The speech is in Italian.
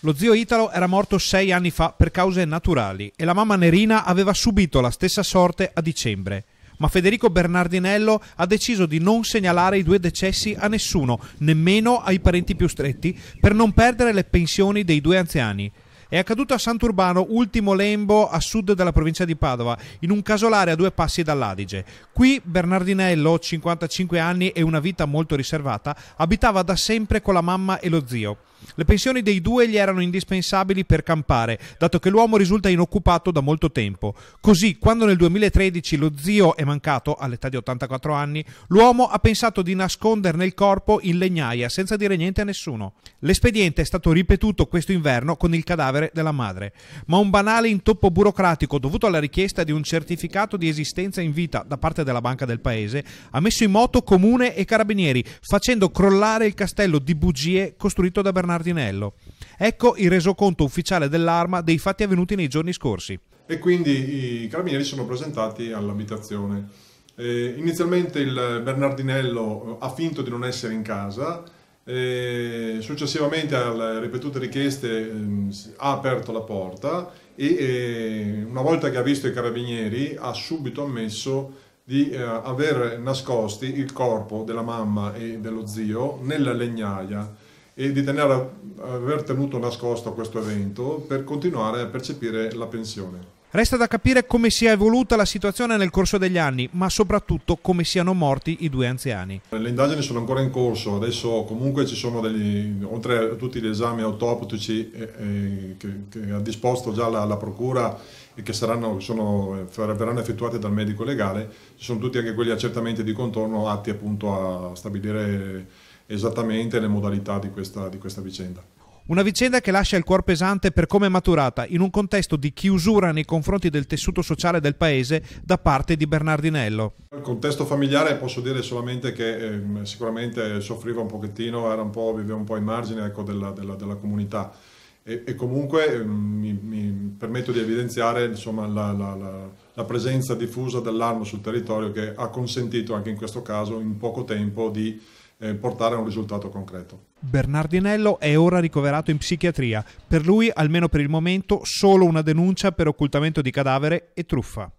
Lo zio Italo era morto sei anni fa per cause naturali e la mamma Nerina aveva subito la stessa sorte a dicembre. Ma Federico Bernardinello ha deciso di non segnalare i due decessi a nessuno, nemmeno ai parenti più stretti, per non perdere le pensioni dei due anziani è accaduto a Sant'Urbano, ultimo lembo a sud della provincia di Padova, in un casolare a due passi dall'Adige. Qui Bernardinello, 55 anni e una vita molto riservata, abitava da sempre con la mamma e lo zio. Le pensioni dei due gli erano indispensabili per campare, dato che l'uomo risulta inoccupato da molto tempo. Così, quando nel 2013 lo zio è mancato all'età di 84 anni, l'uomo ha pensato di nasconderne il corpo in legnaia senza dire niente a nessuno. L'espediente è stato ripetuto questo inverno con il cadavere cadavere della madre, ma un banale intoppo burocratico dovuto alla richiesta di un certificato di esistenza in vita da parte della banca del paese ha messo in moto comune e carabinieri, facendo crollare il castello di bugie costruito da Bernardinello. Ecco il resoconto ufficiale dell'arma dei fatti avvenuti nei giorni scorsi. E quindi i carabinieri sono presentati all'abitazione. Eh, inizialmente il Bernardinello ha finto di non essere in casa, eh, successivamente alle ripetute richieste ehm, ha aperto la porta e eh, una volta che ha visto i carabinieri ha subito ammesso di eh, aver nascosti il corpo della mamma e dello zio nella legnaia e di tenere, aver tenuto nascosto questo evento per continuare a percepire la pensione. Resta da capire come sia evoluta la situazione nel corso degli anni, ma soprattutto come siano morti i due anziani. Le indagini sono ancora in corso, adesso comunque ci sono degli, oltre a tutti gli esami autoptici eh, eh, che, che, ha disposto già la, la Procura e che saranno, sono, verranno effettuati dal medico legale, ci sono tutti anche quegli accertamenti di contorno atti appunto a stabilire esattamente le modalità di questa, di questa vicenda. Una vicenda che lascia il cuor pesante per come è maturata in un contesto di chiusura nei confronti del tessuto sociale del paese da parte di Bernardinello. Il contesto familiare posso dire solamente che eh, sicuramente soffriva un pochettino, un po', viveva un po' in margine ecco, della, della, della, comunità e, e comunque ehm, mi, mi, permetto di evidenziare insomma, la, la, la, la presenza diffusa dell'arma sul territorio che ha consentito anche in questo caso in poco tempo di eh, portare a un risultato concreto. Bernardinello è ora ricoverato in psichiatria. Per lui, almeno per il momento, solo una denuncia per occultamento di cadavere e truffa.